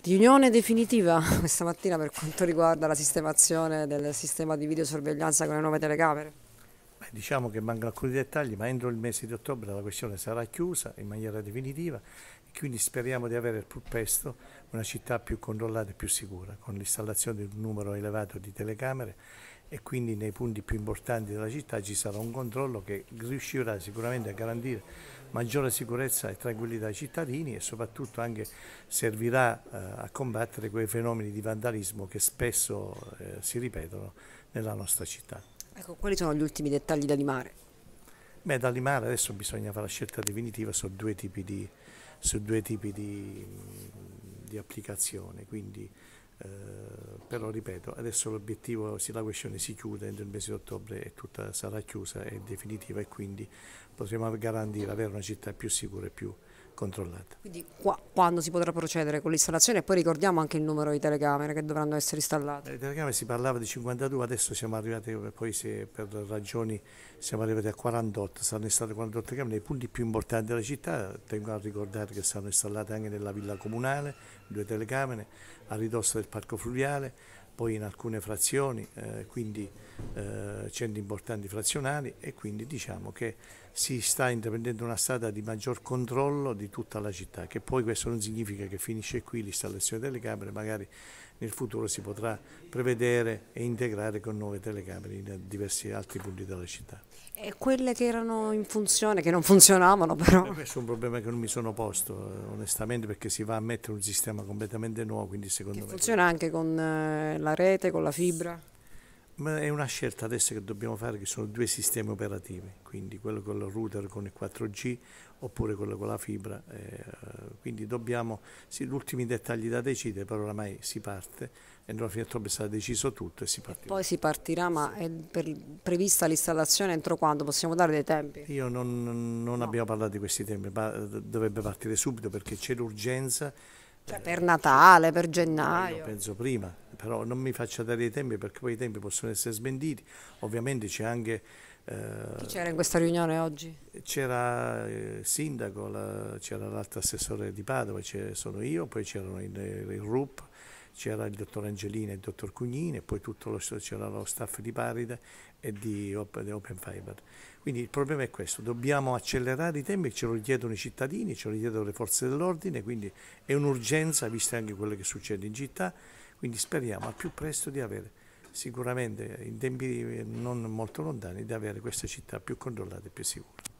Di unione definitiva questa mattina per quanto riguarda la sistemazione del sistema di videosorveglianza con le nuove telecamere? Beh, diciamo che mancano alcuni dettagli, ma entro il mese di ottobre la questione sarà chiusa in maniera definitiva e quindi speriamo di avere al più presto una città più controllata e più sicura, con l'installazione di un numero elevato di telecamere e quindi nei punti più importanti della città ci sarà un controllo che riuscirà sicuramente a garantire maggiore sicurezza e tranquillità ai cittadini e soprattutto anche servirà eh, a combattere quei fenomeni di vandalismo che spesso eh, si ripetono nella nostra città. Ecco, quali sono gli ultimi dettagli da limare? Beh, da limare adesso bisogna fare la scelta definitiva su due tipi di, su due tipi di, di applicazione, quindi eh, però ripeto adesso l'obiettivo se la questione si chiude entro il mese di ottobre e tutta sarà chiusa e definitiva e quindi potremo garantire avere una città più sicura e più controllata. Quindi qua, quando si potrà procedere con l'installazione e poi ricordiamo anche il numero di telecamere che dovranno essere installate. Eh, le telecamere si parlava di 52, adesso siamo arrivati, eh, poi se per ragioni siamo arrivati a 48, saranno installate 48 telecamere nei punti più importanti della città, tengo a ricordare che saranno installate anche nella villa comunale, due telecamere, a ridosso del parco fluviale, poi in alcune frazioni, eh, quindi eh, centri importanti frazionali e quindi diciamo che si sta intraprendendo una strada di maggior controllo di tutta la città, che poi questo non significa che finisce qui l'installazione delle camere, magari nel futuro si potrà prevedere e integrare con nuove telecamere in diversi altri punti della città. E quelle che erano in funzione, che non funzionavano però? E eh, questo è un problema che non mi sono posto, eh, onestamente, perché si va a mettere un sistema completamente nuovo, quindi secondo che me... Funziona anche con la eh, la rete, con la fibra? Ma è una scelta adesso che dobbiamo fare che sono due sistemi operativi, quindi quello con il router con il 4G oppure quello con la fibra. Eh, quindi dobbiamo, sì, gli ultimi dettagli da decidere, però oramai si parte e alla fine ottobre sarà deciso tutto e si partirà. E poi si partirà, ma è prevista l'installazione entro quando? Possiamo dare dei tempi? Io non, non no. abbiamo parlato di questi tempi, ma eh, dovrebbe partire subito perché c'è l'urgenza cioè per Natale, per gennaio. Io penso prima, però non mi faccia dare i tempi perché poi i tempi possono essere smentiti. Ovviamente c'è anche... Eh, Chi c'era in questa riunione oggi? C'era eh, il sindaco, la, c'era l'altro assessore di Padova, sono io, poi c'erano il, il RUP, c'era il dottor Angelini e il dottor Cugnini, poi tutto lo, c'era lo staff di Paride e di, Open Fiber. Quindi il problema è questo, dobbiamo accelerare i tempi, ce lo chiedono i cittadini, ce lo chiedono le forze dell'ordine, quindi è un'urgenza, viste anche quello che succede in città, quindi speriamo al più presto di avere sicuramente in tempi non molto lontani di avere questa città più controllata e più sicura.